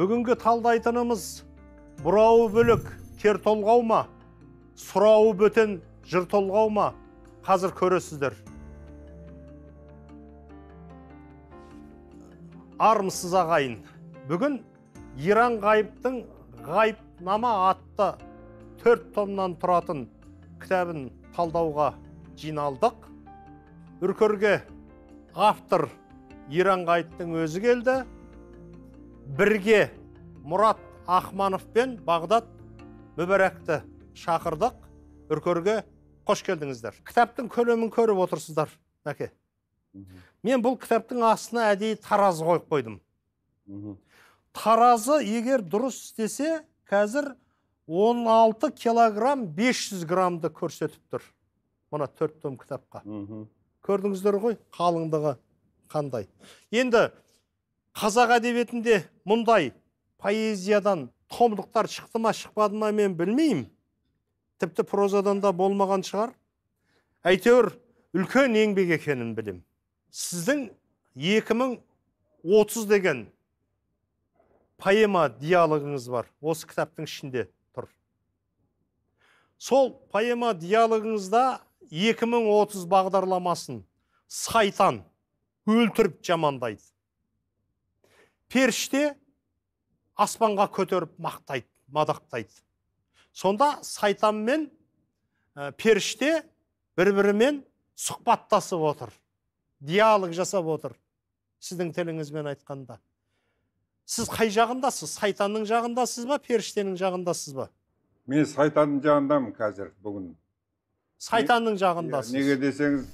бүгінгі талдайтынымыз бұрауы бөлек кер толғау ма сұрауы бөтен жыр толғау ма қазір көресіздер армысыз ағайын бүгін иран ғайыптың ғайыпнама атты төрт томнан тұратын кітабын талдауға жиналдық үркерге автор иран ғайыптың өзі келді бірге мұрат ахманов пен бағдат мүбәрәкті шақырдық үркерге қош келдіңіздер кітаптың көлемін көріп отырсыздар әке мен бұл кітаптың асына әдейі таразы қойып қойдым таразы егер дұрыс істесе қазір 16 килограмм 500 граммды көрсетіп тұр мына төрт том кітапқа көрдіңіздер ғой қалыңдығы қандай енді қазақ әдебиетінде мұндай поэзиядан томдықтар шықты ма шықпады ма мен білмеймін тіпті прозадан да болмаған шығар әйтеуір үлкен еңбек екенін білем. сіздің 2030 деген поэма диалогыңыз бар осы кітаптың ішінде тұр сол поэма диалогыңызда 2030 бағдарламасын сайтан өлтіріп жамандайды періште аспанға көтеріп мақтайды мадақтайды сонда сайтан мен ә, періште бір бірімен сұхбаттасып отыр диалог жасап отыр сіздің тіліңізбен айтқанда сіз қай жағындасыз сайтанның жағындасыз ба періштенің жағындасыз ба мен сайтанның жағындамын қазір бүгін сайтанның жағындасыз неге десеңіз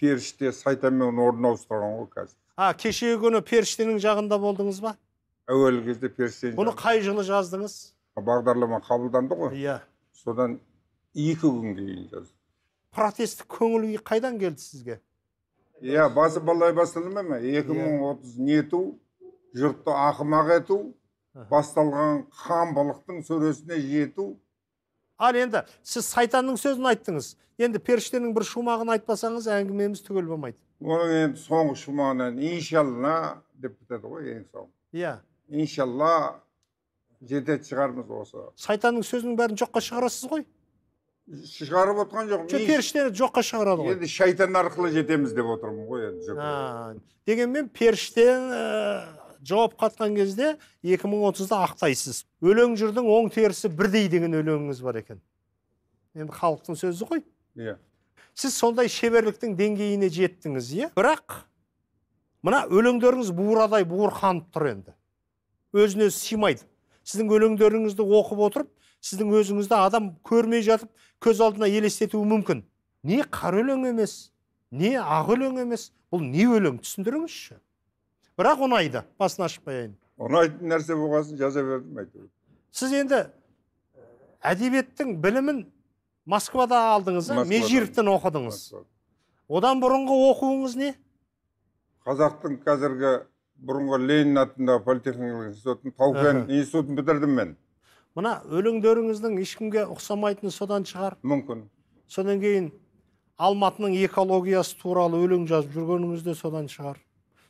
періште сайтанмен орын ауыстырған ғой қазір а кешегі күні періштенің жағында болдыңыз ба әуелгі кезде періштенің бұны қай жылы жаздыңыз бағдарлама қабылданды ғой иә содан екі күн кейін жаздым протесттік көңіл күй қайдан келді сізге иә басы былай басталды ма екі иә. мың отыз нету жұртты ақымақ ету басталған қамбылықтың сөресіне жету ал енді сіз сайтанның сөзін айттыңыз енді періштенің бір шумағын айтпасаңыз әңгімеміз түгел болмайды оның енді соңғы шумағынан иншалла деп бітеді ғой ең соңы иә иншалла жететін шығармыз осы сайтанның сөзінің бәрін жоққа шығарасыз ғой шығарып отқан жоқ періштені жоққа шығарады ғой енді шайтан арқылы жетеміз деп отырмын ғой енді дегенмен періште жауап қатқан кезде 2030-да ақтайсыз өлең жырдың оң терісі бірдей деген өлеңіңіз бар екен енді халықтың сөзі ғой иә сіз сондай шеберліктің деңгейіне жеттіңіз иә бірақ мына өлеңдеріңіз буырадай буырқанып тұр енді өзіне өзі сыймайды сіздің өлеңдеріңізді оқып отырып сіздің өзіңізді адам көрмей жатып көз алдына елестетуі мүмкін не қара өлең емес не ақ өлең емес бұл не өлең түсіндіріңізші бірақ ұнайды басын ашып қояйын ұнайтын нәрсе болған соң жаза бердім әйтеуір сіз енді э, әдебиеттің білімін москвада алдыңыз а межировтен оқыдыңыз одан бұрынғы оқуыңыз не қазақтың қазіргі бұрынғы ленин атындағы политехникалық институтын тау кен институтын бітірдім мен мына өлеңдеріңіздің ешкімге ұқсамайтыны содан шығар мүмкін содан кейін алматының экологиясы туралы өлең жазып жүргеніңіз де содан шығар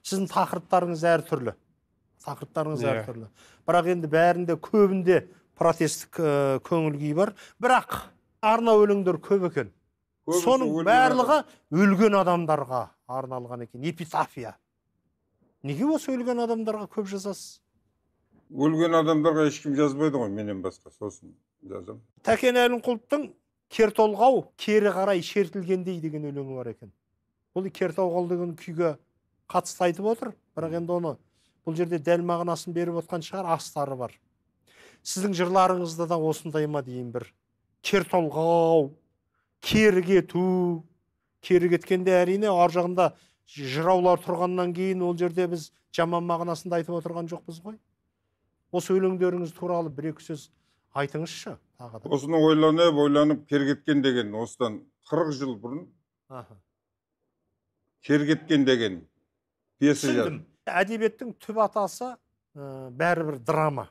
сіздің тақырыптарыңыз әртүрлі тақырыптарыңыз yeah. әртүрлі иә. бірақ енді бәрінде көбінде протесттік ә, көңіл күй бар бірақ арна өлеңдер көп екен соның барлығы өлген адамдарға арналған екен эпитафия неге осы өлген адамдарға көп жазасыз өлген адамдарға ешкім жазбайды ғой менен басқа сосын жазамын тәкен әлімқұловтың кертолғау кері қарай шертілгендей деген өлеңі бар екен бұл толғау деген күйге қатысты айтып отыр бірақ енді оны бұл жерде дәл мағынасын беріп отқан шығар астары бар сіздің жырларыңызда да осындай ма деймін бір кер толғау кері кету кері кеткенде әрине ар жағында жыраулар тұрғаннан кейін ол жерде біз жаман мағынасында айтып отырған жоқпыз ғой осы өлеңдеріңіз туралы бір екі сөз айтыңызшы тағы да осыны ойланып ойланып кері кеткен деген осыдан қырық жыл бұрын кері кеткен деген түсіндім әдебиеттің түп атасы ә, бәрібір драма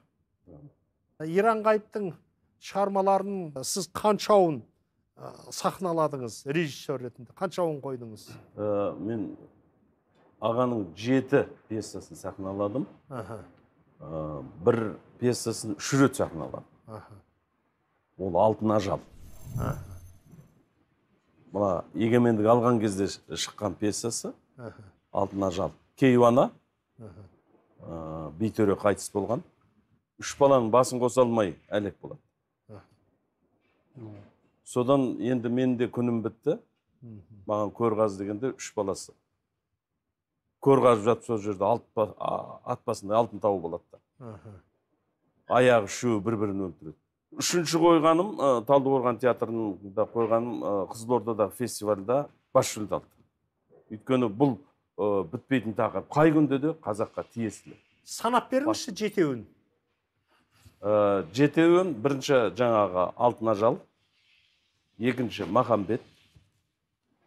Иран ғайыптың шығармаларын сіз қаншауын ә, сахналадыңыз режиссер ретінде қаншауын қойдыңыз мен ағаның жеті пьесасын сахналадым ә, бір пьесасын үш рет сахналадым ол алтын ажал мына егемендік алған кезде шыққан пьесасы алтын ажал кейуана ә, битөре қайтыс болған үш баланың басын қоса алмай әлек болады содан енді менің де күнім бітті маған көрғаз дегенде үш баласы қазып жатып сол жерде ат басында алтын тау болады да аяғы үшеуі бір бірін өлтіреді үшінші қойғаным ә, талдықорған театрында қойғаным ә, қызылордадағы фестивальда бас жүлде алды өйткені бұл бітпейтін тақырып қай күнде де қазаққа тиесілі санап беріңізші жетеуін ә, жетеуін бірінші жаңағы алтын ажал екінші махамбет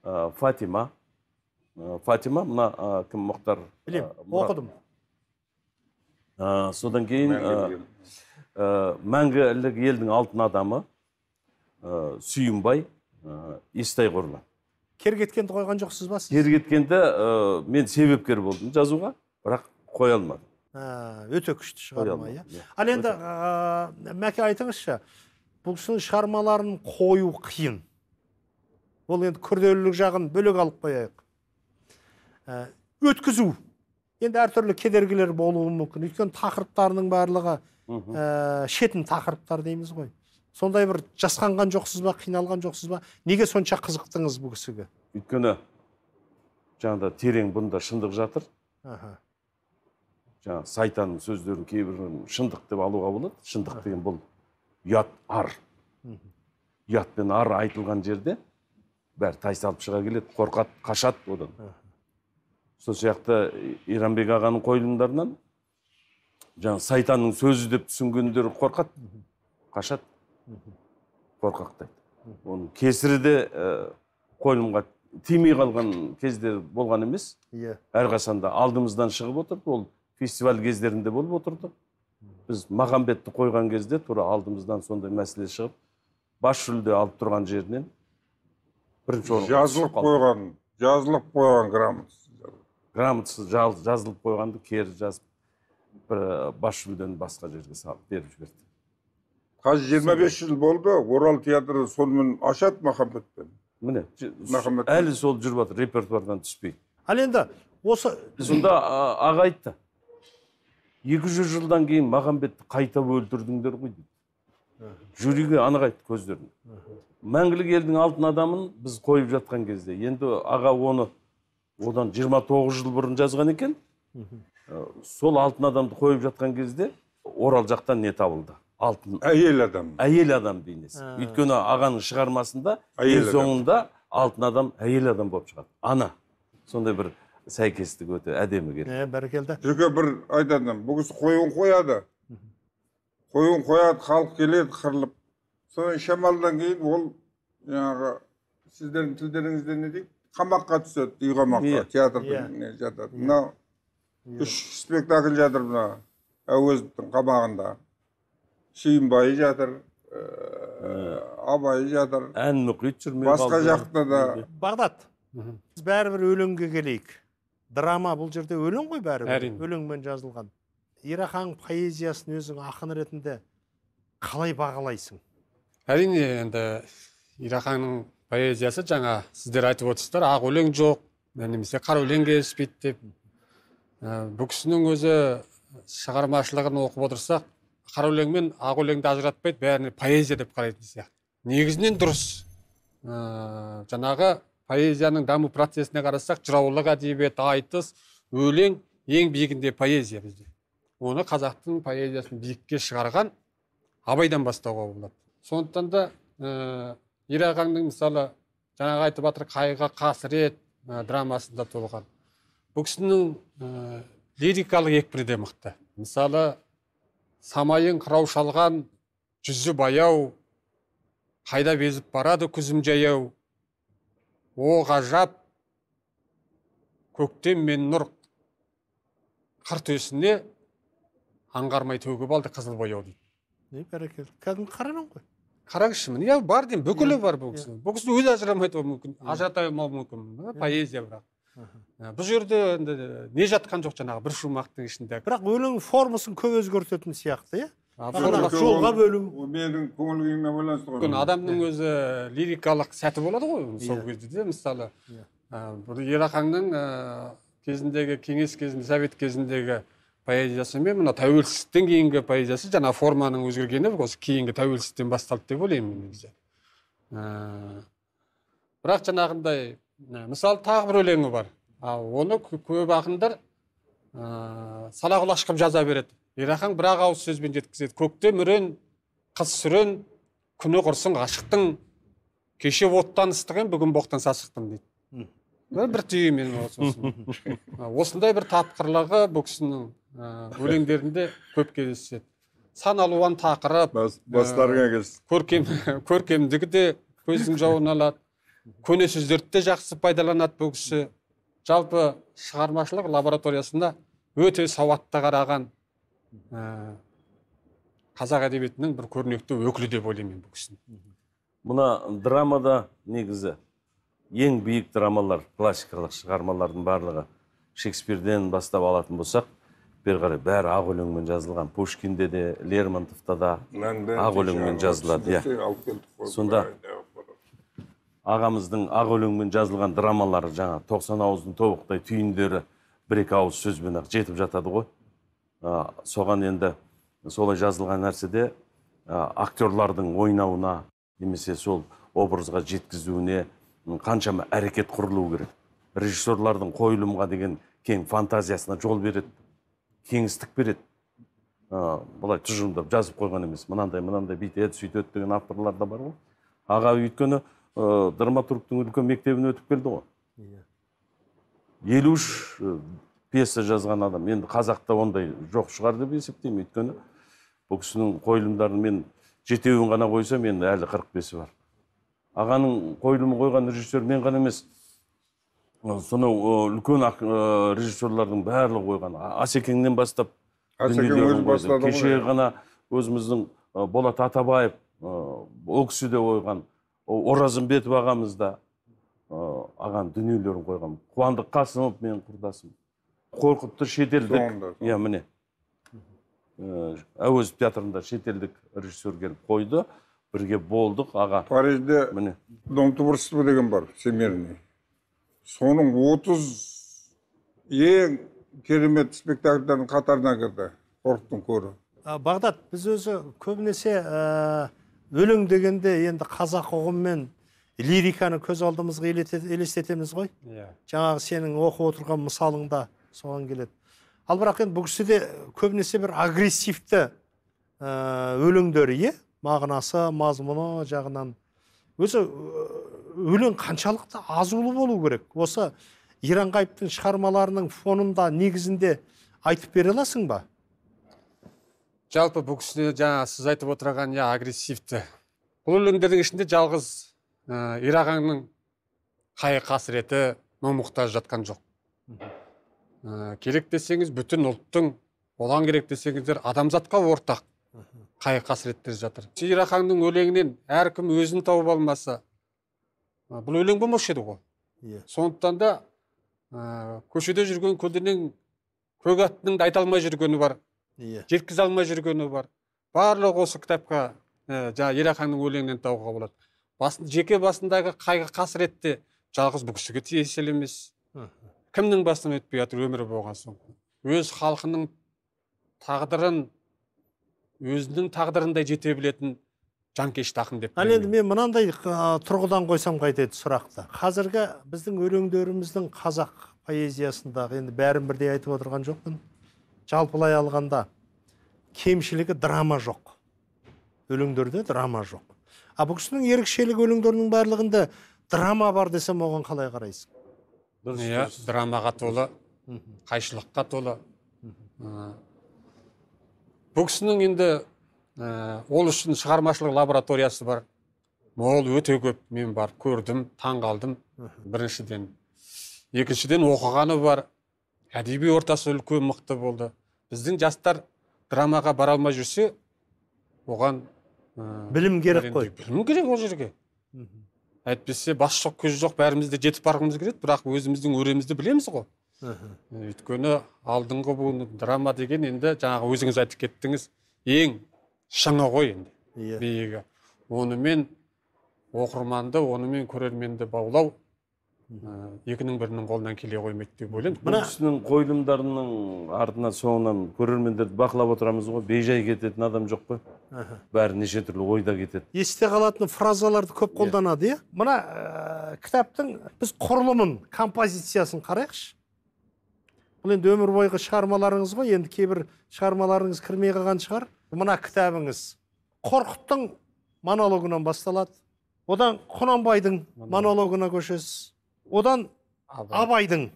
ә, фатима ә, фатима мына ә, кім мұхтар білемін оқыдым содан кейін мәңгілік елдің алтын адамы ә, сүйінбай ә, естай кер кеткенді қойған жоқсыз ба сіз кер мен себепкер болдым жазуға бірақ қоя алмадым ә, өте күшті шығарма иә, иә. ал енді мәке айтыңызшы бұл кісінің шығармаларын қою қиын ол енді күрделілік жағын бөлек алып қояйық ә, өткізу енді әртүрлі кедергілер болуы мүмкін өйткені тақырыптарының барлығы ә, шетін тақырыптар дейміз ғой сондай бір жасқанған жоқсыз ба қиналған жоқсыз ба неге сонша қызықтыңыз бұл кісіге өйткені жаңағыда терең бұнда шындық жатыр аха жаңағы сайтанның сөздерін кейбірін шындық деп алуға болады шындық деген бұл ұят ар ұят пен ар айтылған жерде бәрі тайсалып шыға келеді қорқады қашады одан сол сияқты иранбек ағаның қойылымдарынан жаңағы сайтанның сөзі деп түсінгендер қорқады қашады қорқақтайды оның кесірі де қойылымға тимей қалған кездер болған емес иә yeah. әрқашан да алдымыздан шығып отырды ол фестиваль кездерінде болып отырды біз махамбетті қойған кезде тура алдымыздан сондай мәселе шығып бас жүлде алып тұрған жерінен бірінші орын жазылып қойған жазылып қойған грамотасы жазылып қойғанды кері жазып бір бас жүлдені басқа жерге салып беріп жіберді қазір жиырма бес жыл болды орал театры сонымен ашады махамбетпен міне махамбет әлі сол жүріп жатыр репертуардан түспей ал енді осы сонда аға айтты екі жүз жылдан кейін махамбетті қайта өлтірдіңдер ғой дейді жүрегі анық айтты көздерін мәңгілік елдің алтын адамын біз қойып жатқан кезде енді аға оны одан 29 жыл бұрын жазған екен сол алтын адамды қойып жатқан кезде орал жақтан не табылды алтын әйел адам әйел адам дейміз өйткені ағаның шығармасында ең соңында алтын адам әйел адам болып шығады ана сондай бір сәйкестік өте әдемі келді иә бәрекелді жеке бір айтатын бұл кісі қойын қояды қойын қояды халық келеді қырылып содан шамалыдан кейін ол жаңағы сіздердің тілдеріңізде не дейді қамаққа түседі үй қамаққа театрдың жатады мынау үш спектакль жатыр мына әуезовтің қабағында сүйінбай жатыр абай жатыр ән мұқит жүр басқа жақта да бағдат біз бәрібір өлеңге келейік драма бұл жерде өлең ғой бәрібір әрине өлеңмен жазылған ерахан поэзиясын өзің ақын ретінде қалай бағалайсың әрине енді ираханның поэзиясы жаңа сіздер айтып отырсыздар ақ өлең жоқ немесе қара өлең келіспейді деп ә, бұл кісінің өзі шығармашылығын оқып отырсақ қара өлең мен ақ өлеңді ажыратпайды бәріне поэзия деп қарайтын сияқты негізінен дұрыс ә, жаңағы поэзияның даму процесіне қарасақ жыраулық әдебиет айтыс өлең ең биігінде поэзия бізде оны қазақтың поэзиясын биікке шығарған абайдан бастауға болады сондықтан да ә, ағаңның мысалы жаңағы айтып жатыр қайғы қасірет ә, драмасында толған бұл кісінің ә, лирикалық екпіні де мықты мысалы самайын қырау шалған жүзі баяу қайда безіп барады күзім жаяу о ғажап көктем мен нұр қыр төсіне аңғармай төгіп алды қызыл бояу дейді не бәрекелді кәдімгі қараның ғой қараңызшы міне иә, бар деймін бүкілі иә, бар бұл кісінің иә. бұл кісі өзі ажырамай мүмкін ажырата алмауы мүмкін поэзия бірақ бұл жерде енді не жатқан жоқ жаңағы бір шумақтың ішінде бірақ өлең формасын көп өзгертетін сияқты иә жолға бөлу менің көңіл күйіме байланысты ғой адамның иә. өзі лирикалық сәті болады ғой сол иә. кезде де мысалы иә. бір ерақаңның кезіндегі кеңес кезінде совет кезіндегі поэзиясы мен мына тәуелсіздіктен кейінгі поэзиясы жаңа форманың өзгергені осы кейінгі тәуелсіздіктен басталды деп ойлаймын мен негізі бірақ жаңағындай Э, мысалы тағы бір өлеңі бар ал оны көп ақындар ыыы э, құлаш қылып жаза береді ирахан бір ақ ауыз сөзбен жеткізеді көктем үрен қыс сүрен күні құрсын ғашықтың кеше оттан ыстық бүгін боқтан сасықтым дейді бір түйімен осындай бір тапқырлығы бұл кісінің э, өлеңдерінде көп кездеседі сан алуан тақырып бастарыңа келсін көркемдігі де көздің жауын алады көне сөздерді де жақсы пайдаланады бұл кісі жалпы шығармашылық лабораториясында өте сауатты қараған ә, қазақ әдебиетінің бір көрнекті өкілі деп ойлаймын бұл кісіні мына драмада негізі ең биік драмалар классикалық шығармалардың барлығы шекспирден бастап алатын болсақ бері қарай бәрі ақ өлеңмен жазылған пушкинде де лермонтовта да ақ өлеңмен жазылады иә сонда ағамыздың ақ өлеңмен жазылған драмалары жаңа тоқсан ауыздың тобықтай түйіндері бір екі ауыз сөзбен ақ жетіп жатады ғой соған енді солай жазылған нәрседе актерлардың ойнауына немесе сол образға жеткізуіне қаншама әрекет құрылу керек режиссерлардың қойылымға деген кең фантазиясына жол береді кеңістік береді ә, былай тұжырымдап жазып қойған емес мынандай мынандай бүйтеді сөйтеді деген авторлар да бар ғой аға өйткені ә, драматургтың үлкен мектебін өтіп келді ғой иә елу үш э, пьеса жазған адам енді қазақта ондай жоқ шығар деп есептеймін өйткені бұл кісінің қойылымдарын мен жетеуін ғана қойсам енді әлі қырық бесі бар ағаның қойылымын қойған режиссер мен ғана емес сонау үлкен режиссерлардың барлығы қойған асекеңнен бастап кеше ғана өзіміздің болат атабаев ол кісі де қойған оразымбетов ағамыз да ыыы дүниелерін қойған қуандық қасымов менің құрдасым қорқытты шетелдік иә міне әуезов театрында шетелдік режиссер келіп қойды бірге болдық аға парижде міне дом творчества деген бар всемирный соның отыз ең керемет спектакльдердің қатарына кірді қорқыттың көрі бағдат біз өзі көбінесе өлең дегенде енді қазақ ұғымымен лириканы көз алдымызға елестетеміз ғой иә жаңағы сенің оқып отырған мысалыңда соған келеді ал бірақ енді бұл кісіде көбінесе бір агрессивті ә, өлеңдер иә мағынасы мазмұны жағынан өзі ә, өлең қаншалықты азулы болу керек осы иранғайыптың шығармаларының фонында негізінде айтып бере аласың ба жалпы бұл кісіде жаңа сіз айтып отырған иә агрессивті бұл өлеңдердің ішінде жалғыз ә, ирағаңның қайғы қасіреті мұқтаж жатқан жоқ ә, керек десеңіз бүтін ұлттың оған керек десеңіздер адамзатқа ортақ қайғы қасіреттер жатыр ирахаңның өлеңінен әркім өзін тауып алмаса бұл өлең болмаушы еді ғой yeah. Иә. сондықтан да ә, көшеде жүрген көлденең көк аттың да айта алмай жүргені бар иә жеткізе алмай жүргені бар барлығы осы кітапқа ә, жаңағы ерақаңның өлеңінен тауға болады басын, жеке басындағы қайғы қасірет те жалғыз бұл кісіге тиесілі емес кімнің басынан өтпей жатыр өмірі болған соң өз халқының тағдырын өзінің тағдырындай жете білетін жанкешті ақын деп ал енді мен мынандай ә, тұрғыдан қойсам қайтеді сұрақты қазіргі біздің өлеңдеріміздің қазақ поэзиясындағы енді бәрін бірдей айтып отырған жоқпын жалпылай алғанда кемшілігі драма жоқ өлеңдерде драма жоқ а бұл кісінің ерекшелігі өлеңдерінің барлығында драма бар десем оған қалай қарайсың иә драмаға толы қайшылыққа толы бұл кісінің енді ол үшін шығармашылық лабораториясы бар мол өте көп мен барып көрдім таң қалдым біріншіден екіншіден оқығаны бар әдеби ортасы үлкен мықты болды біздің жастар драмаға бара алмай жүрсе оған ә, білім керек қой білім керек ол жерге әйтпесе бас жоқ көз жоқ бәріміз де жетіп барғымыз келеді бірақ өзіміздің өремізді білеміз ғой өйткені алдыңғы буын драма деген енді жаңағы өзіңіз айтып кеттіңіз ең шыңы ғой енді yeah. Иә. биігі онымен оқырманды онымен көрерменді баулау Ә, екінің бірінің қолынан келе қоймайды деп ойлаймын мына кісінің қойылымдарының артынан соңынан көрермендерді бақылап отырамыз ғой бейжай кететін адам жоқ қой бәрі неше түрлі ойда кетеді есте қалатын фразаларды көп иә. қолданады иә мына ә, кітаптың біз құрылымын композициясын қарайықшы бұл енді өмір бойғы шығармаларыңыз ғой енді кейбір шығармаларыңыз кірмей қалған шығар мына кітабыңыз қорқыттың монологынан басталады одан құнанбайдың монологына көшесіз одан абайдың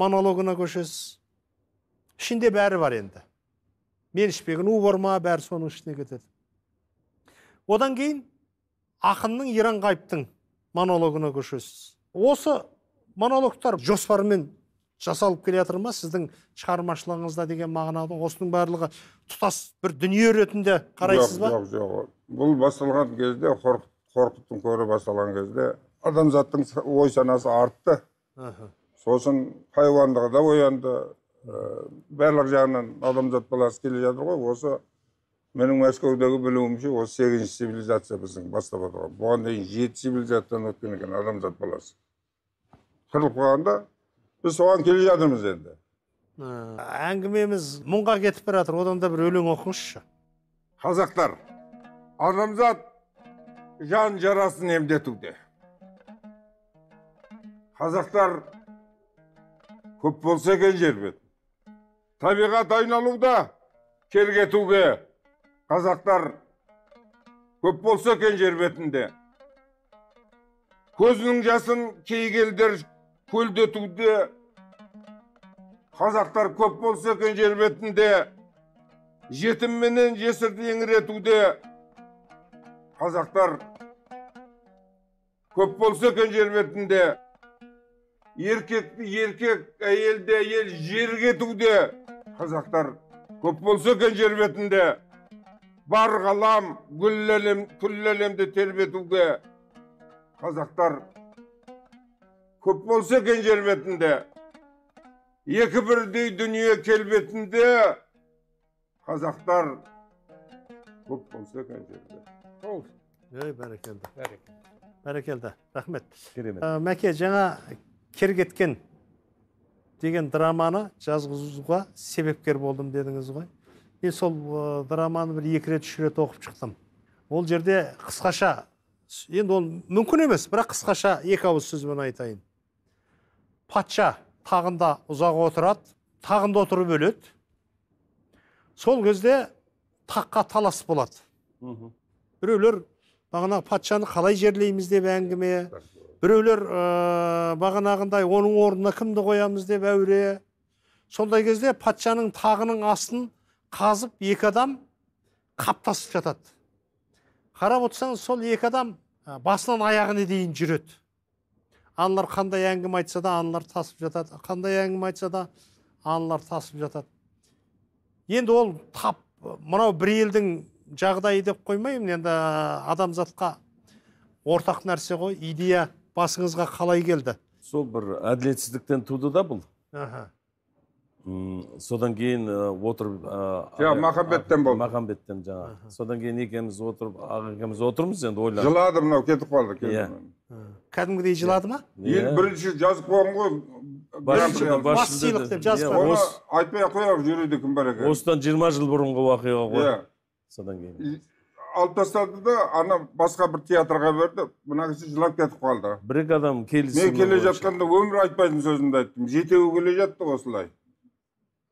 монологына көшесіз ішінде бәрі бар енді ішпеген у ма бәрі соның ішіне кетеді одан кейін ақынның иранғайыптың монологына көшесіз осы монологтар жоспармен жасалып келе жатыр ма сіздің шығармашылығыңызда деген мағынада осының барлығы тұтас бір дүние ретінде қарайсыз ба жоқ жоқ бұл басталған кезде қорқыттың қоры басталған кезде адамзаттың ой санасы артты сосын хайуандығы да оянды э, барлық жағынан адамзат баласы келе жатыр ғой осы менің мәскеудегі білуімше осы сегізінші цивилизация біздің бастап отырған бұған дейін жеті цивилизациядан өткен екен адамзат баласы қырылып қалғанда біз соған келе жатырмыз енді ә, әңгімеміз мұңға кетіп бара жатыр одан да бір өлең оқыңызшы қазақтар адамзат жан жарасын емдетуде қазақтар көп болса екен жер бет табиғат айналуда кергетуге қазақтар көп болса екен жер бетінде көзінің жасын кей елдер көлдетуде қазақтар көп болса екен жер бетінде жетім менен жесірді еңіретуде қазақтар көп болса екен жер бетінде еркекті еркек әйелді әйел жер кетуде қазақтар көп болса екен жер бетінде бар ғалам гүл әлем күллі әлемді тербетуге қазақтар көп болса екен жер бетінде екі бірдей дүние келбетінде қазақтар көп болса екен жерде ей бәрекелді бәрекелді рахмет керемет ә, мәке жаңа кер кеткен деген драманы жазғызуға себепкер болдым дедіңіз ғой мен сол ә, драманы бір екі рет үш рет оқып шықтым ол жерде қысқаша енді ол мүмкін емес бірақ қысқаша екі ауыз сөзбен айтайын патша тағында ұзақ отырады тағында отырып өледі сол кезде таққа талас болады біреулер бағана патшаны қалай жерлейміз деп әңгіме біреулер ә, бағанағындай оның орнына кімді қоямыз деп әуре сондай кезде патшаның тағының астын қазып екі адам қаптасып жатады қарап отырсаңыз сол екі адам ә, басынан аяғына дейін жүреді аналар қандай әңгіме айтса да аналар тасып жатады қандай әңгіме айтса да аналар тасып жатады енді ол тап мынау бір елдің жағдайы деп қоймаймын енді адамзатқа ортақ нәрсе ғой идея басыңызға қалай келді сол бір әділетсіздіктен туды да бұл аха содан кейін отырып жоқ махамбеттен болды махамбеттен жаңағы содан кейін екеуміз отырып екеуміз отырмыз енді ойланып жылады мынау кетіп қалды иә кәдімгідей жылады ма иә. енді бірінші жазып қойған ғой бас деп жазып иә, оны айтпай ақ қояйық жүреді кім бар екенін осыдан жиырма жыл бұрынғы оқиға ғой иә содан кейін алып тастады да ана басқа бір театрға берді мына кісі жылап кетіп қалды бір екі адам келісім мен келе жатқанда өмір айтпайтын сөзімді айттым жетеуі келе жатты осылай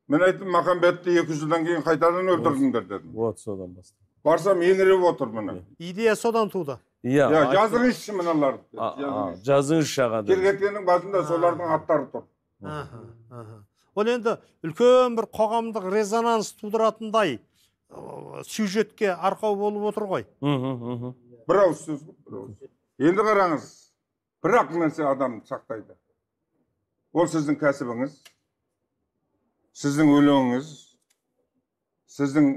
мен айттым махамбетті екі жылдан кейін қайтадан өлтірдіңдер дедім вот содан бастап барсам еңіреп отыр міне идея содан туды иә иә жазыңызшы мыналарды жазыңызшы аға тергеткеннің басында солардың аттары тұр ол енді үлкен бір қоғамдық резонанс тудыратындай сюжетке арқау болып отыр ғой мхм бір ауыз сөз енді қараңыз бір ақ нәрсе адамды сақтайды ол сіздің кәсібіңіз сіздің өлеңіңіз сіздің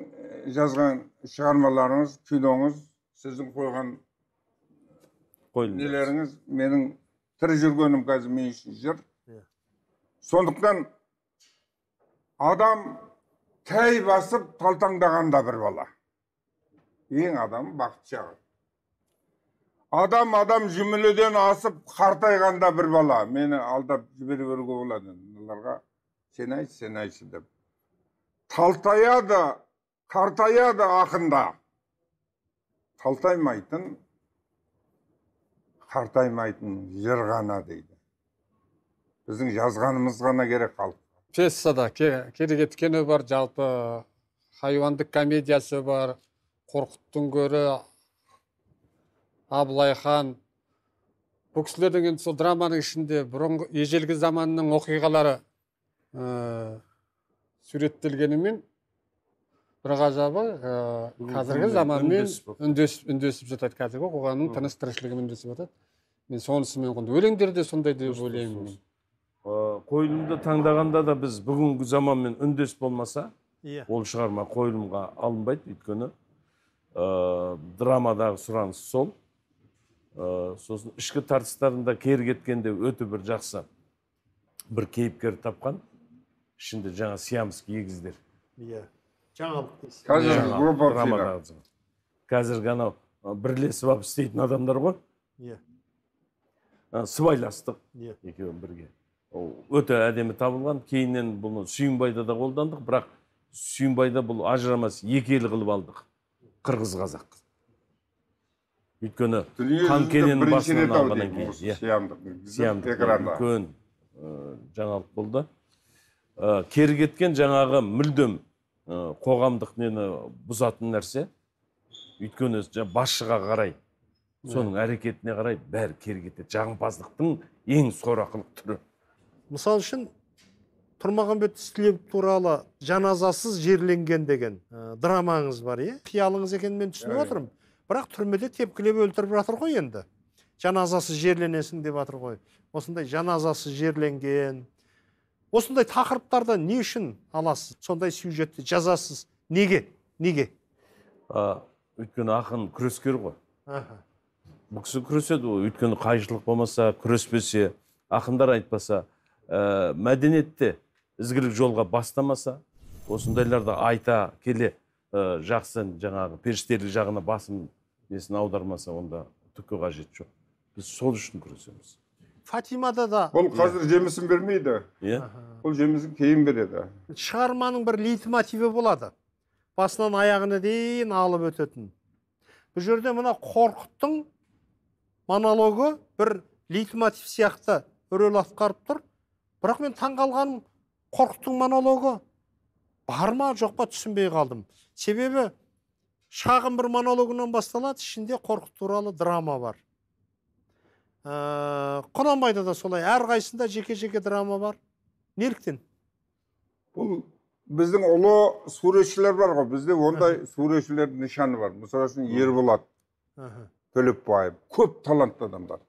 жазған шығармаларыңыз киноңыз сіздің қойған нелеріңіз менің тірі жүргенім қазір мен үшін жыр иә. сондықтан адам тәй басып талтаңдаған бір бала ең адам бақыт шағы адам адам жүмілуден асып қартайғанда бір бала мені алдап жібере беруге болады оларға сен айтшы сен айтшы деп талтаяды қартаяды ақында талтаймайтын қартаймайтын жыр ғана дейді біздің жазғанымыз ғана керек халық пьесада керекет кино бар жалпы хайуандық комедиясы бар қорқыттың көрі абылай хан бұл кісілердің енді сол драманың ішінде бұрынғы ежелгі заманның оқиғалары ә, суреттелгенімен бір ғажабы ә, қазіргі заманмен үндес, үндесіп жатады қазіргі қоғамның тыныс тіршілігімен үндесіп жатады мен сонысымен құнды өлеңдер де сондай деп ойлаймын Э, қойылымды таңдағанда да біз бүгінгі заманмен үндес болмаса иә ол шығарма қойылымға алынбайды өйткені ә, драмадағы сұраныс сол ә, сосын ішкі тартыстарында кері кеткенде өте бір жақсы бір кейіпкер тапқан ішінде жаңа сиямский егіздер иә жаңалық қазіргі анау бірлесіп алып істейтін адамдар ғой иә сыбайластық иә екеуі бірге өте әдемі табылған кейіннен бұны сүйінбайда да қолдандық бірақ сүйінбайда бұл ажырамас екі ел қылып алдық қырғыз қазақ өйткені басынан кейін иә. үлкен жаңалық болды кері кеткен жаңағы мүлдем қоғамдық нені бұзатын нәрсе өйткені басшыға қарай соның әрекетіне қарай бәрі кері кетеді жағымпаздықтың ең сорақылық түрі мысалы үшін тұрмағамбет тілеп туралы жаназасыз жерленген деген ә, драмаңыз бар иә қиялыңыз екенін мен түсініп отырмын бірақ түрмеде тепкілеп өлтіріп жатыр ғой енді жаназасыз жерленесің деп жатыр ғой осындай жаназасыз жерленген осындай тақырыптарды не үшін аласыз сондай сюжетті жазасыз неге неге ә, өйткені ақын күрескер ғой бұл кісі күреседі ғой өйткені қайшылық болмаса күреспесе ақындар айтпаса ә, э, мәдениетте ізгілік жолға бастамаса осындайларды айта келе ә, жақсы жаңағы періштелік жағына басым несін аудармаса онда түкке қажет жоқ біз сол үшін күресеміз фатимада да ол қазір иә. жемісін бермейді иә ол жемісін кейін береді шығарманың бір лейтмотиві болады басынан аяғына дейін алып өтетін бұл жерде мына қорқыттың монологы бір лейтмотив сияқты рөл атқарып тұр бірақ мен қалғаным қорқыттың монологы бар ма жоқ па түсінбей қалдым себебі шағын бір монологынан басталады ішінде қорқыт туралы драма бар ә, құнанбайда да солай әрқайсысында жеке жеке драма бар неліктен бұл біздің ұлы суретшілер бар ғой бізде ондай суретшілердің нышаны бар мысалы үшін ерболат төлепбаев көп талантты адамдар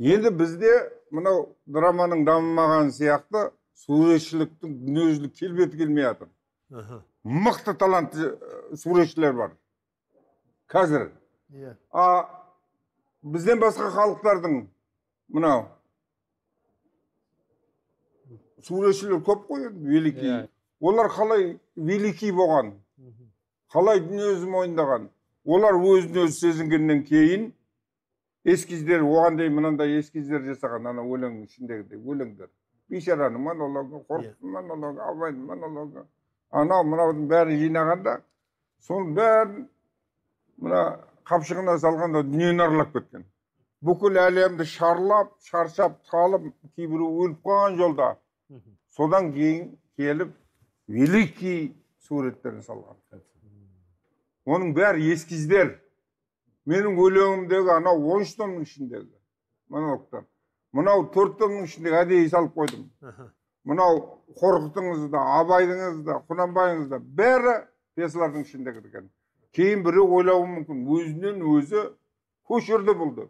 енді бізде мынау драманың дамымағаны сияқты суретшіліктің дүниежүзілік келбеті келмей жатыр мықты талантты суретшілер бар қазір иә а бізден басқа халықтардың мынау суретшілер көп қой енді великий иә. олар қалай великий болған қалай дүниежүзі мойындаған олар өзін өзі сезінгеннен кейін эскиздер оған дейін мынандай эскиздер жасаған ана өлең ішіндегідей өлеңдер бейшараның монологы иә. қорқыттың монологы абайдың монологы анау мынаудың бәрін жинағанда соның бәрін мына қапшығына салғанда дүниені аралап кеткен бүкіл әлемді шарлап шаршап талып кейбіреуі өліп қалған жолда содан кейін келіп великий суреттерін салған оның бәрі эскиздер менің өлеңімдегі анау он үш томның ішіндегі монологтар мынау төрт томның ішіндегі әдейі салып қойдым мынау қорқытыңыз да абайдыңыз да құнанбайыңыз да бәрі пьесалардың ішінде кірген кейін біреу ойлауы мүмкін өзінен өзі көшірді бұлды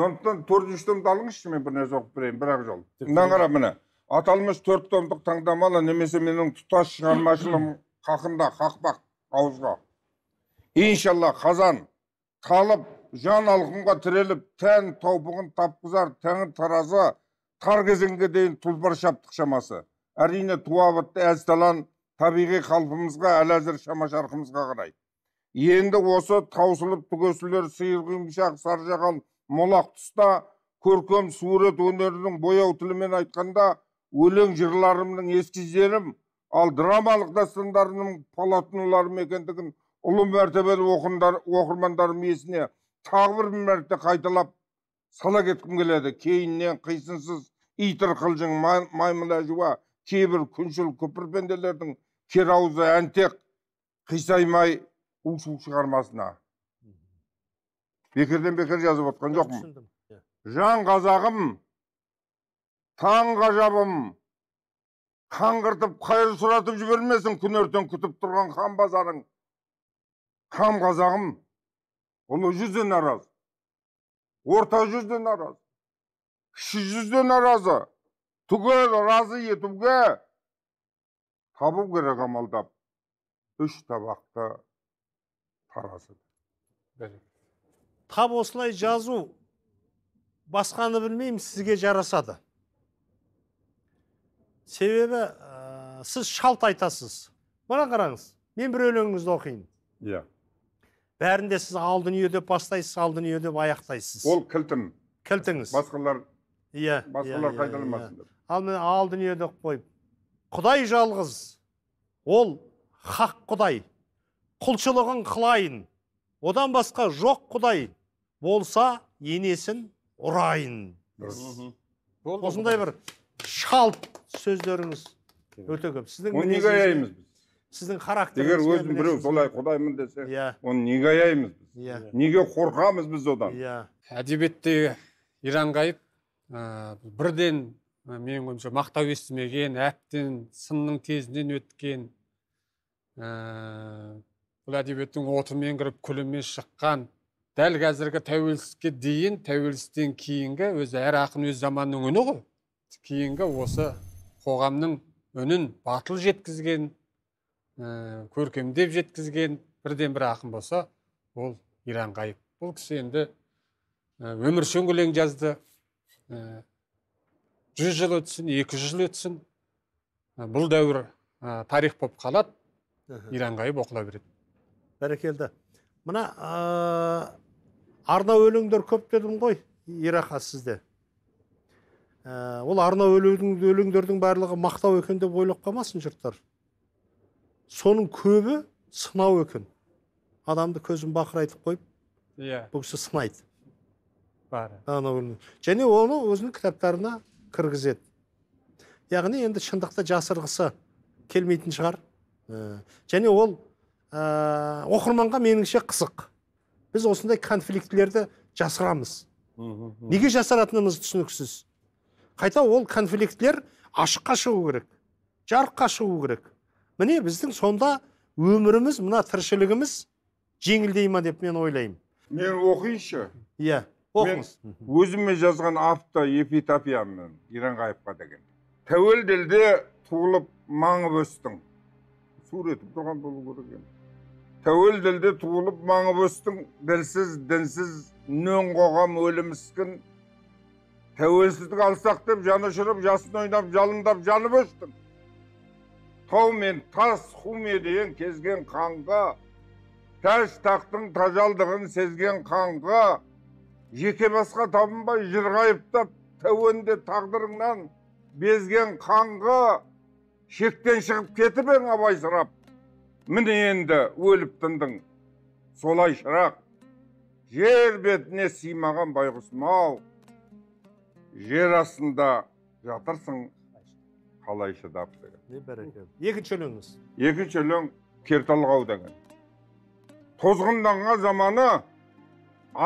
сондықтан төртінші томды алыңызшы мен бір нәрсе оқып берейін бір ақ жол мына қара міне аталмыш төрт томдық таңдамалы немесе менің тұтас шығармашылығым хақында қақпақ ауызға иншалла қазан қалып жан алқымға тіреліп тән таупығын тапқызар тәңір таразы тар кезеңге дейін тұлпар шаптық шамасы әрине туабітті әз талан табиғи қалпымызға әләзір әзір шама шарқымызға қарай енді осы таусылып түгесілер сиыр құйымшақ саржағал, молақ тұста көркем сурет өнерінің бояу тілімен айтқанда өлең жырларымның эскиздерім ал драмалық дастандарымның полотноларым екендігін ұлы мәртебелі оқындар, оқырмандарым есіне тағы бір мәрте қайталап сала кеткім келеді кейіннен қисынсыз итыр қылжың маймыл әжуа кейбір күншіл күпір пенделердің кер әнтек қисаймай у шу шығармасына бекерден бекер жазып отқан жоқпын жан қазағым таң ғажабым қаңғыртып қайыр сұратып жібермесін күн күтіп тұрған хан базарың қам қазағым ұлы жүзден наразы орта жүзден наразы кіші жүзден наразы түгел разы етуге табу керек амалдап үш табақты таразы тап осылай жазу басқаны білмеймін сізге жарасады себебі сіз шалт айтасыз мына қараңыз мен бір өлеңіңізді оқиын иә бәрінде сіз ал дүние деп бастайсыз ал дүние деп аяқтайсыз ол кілтім кілтіңіз басқалар иә басқалар иә, иә, иә. деп ал міне ал дүние деп қойып құдай жалғыз ол хақ құдай құлшылығын қылайын одан басқа жоқ құдай болса енесін ұрайын осындай бір шалт сөздеріңіз өте көп сіздің оны неге сіздің характеріңіз егер өзін біреу солай құдаймын десе иә оны неге аяймыз біз иә неге қорқамыз біз одан иә yeah. иран иранғайып ә, бірден ә, менің ойымша мақтау естімеген әбден сынның тезінен өткен ә, бұл әдебиеттің отымен кіріп күлімен шыққан дәл қазіргі тәуелсіздікке дейін тәуелсіздіктен кейінгі өзі әр ақын өз заманының үні ғой кейінгі осы қоғамның үнін батыл жеткізген Ә, көркемдеп жеткізген бірден бір ақын болса ол ғайып. бұл кісі енді ә, өмір өлең жазды ә, жүз жыл өтсін екі жүз жыл өтсін бұл дәуір тарих болып қалады ғайып оқыла береді бәрекелді мына ә, арна өлеңдер көп дедім ғой ирақа сізде ә, ол арна өлеңдердің барлығы мақтау екен деп ойлап қалмасын жұрттар соның көбі сынау екен адамды көзін бақырайтып қойып иә yeah. бұл кісі сынайды бәрі және оны өзінің кітаптарына кіргізеді яғни енді шындықты жасырғысы келмейтін шығар ә, және ол ә, оқырманға меніңше қызық біз осындай конфликтілерді жасырамыз неге жасыратынымыз түсініксіз қайта ол конфликтілер ашыққа шығу керек жарыққа шығу керек міне біздің сонда өміріміз мына тіршілігіміз жеңілдей ма деп мен ойлаймын мен оқиыншы иә оқыңыз өзіме жазған авто эпитапиямын иранғаевқа деген тәуелді елде туылып маңып өстің суретім тұрған болу керек енді тәуелді елде туылып маңып өстің ділсіз дінсіз нөн қоғам өлім тәуелсіздік алсақ деп жанұшырып жасын ойнап жалындап жанып өстің тау мен тас құм деген кезген қанға тәж тақтың тажалдығын сезген қанға жеке басқа табынбай жырғайыптап тәуенде тағдырыңнан безген қанға шектен шығып кетіп ең абайсырап міне енді өліп тындың солай шырақ жер бетіне сыймаған байғұсым ау жер астында жатырсың қалайша тапты не бәрекелді екінші өлеңіңіз екінші өлең керталғау деген тозғынданған заманы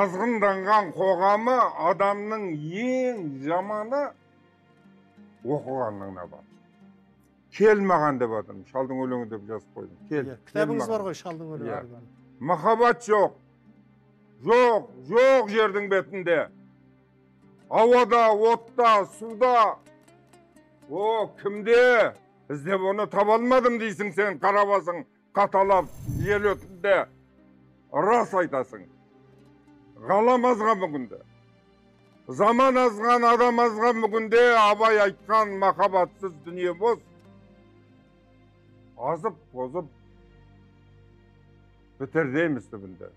азғынданған қоғамы адамның ең жаманы оқығанның бар маған деп жатырмын шалдың өлеңі деп жазып қойдым кел иә, кітабыңыз бар ғой шалдың өлеңі иә. махаббат жоқ жоқ жоқ жердің бетінде ауада отта суда о кімде іздеп оны таба алмадым дейсің сен қарабасың қаталап ел өтінде рас айтасың ғалам азған бүгінде заман азған адам азған бүгінде абай айтқан мақабатсыз дүние бос азып тозып бітердейміз түбінде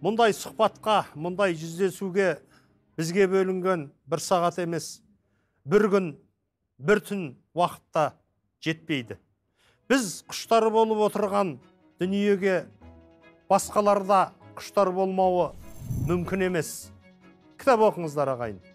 мұндай сұхбатқа мұндай жүздесуге бізге бөлінген бір сағат емес бір күн бір түн уақытта жетпейді біз құштар болып отырған дүниеге басқаларда құштар болмауы мүмкін емес кітап оқыңыздар ағайын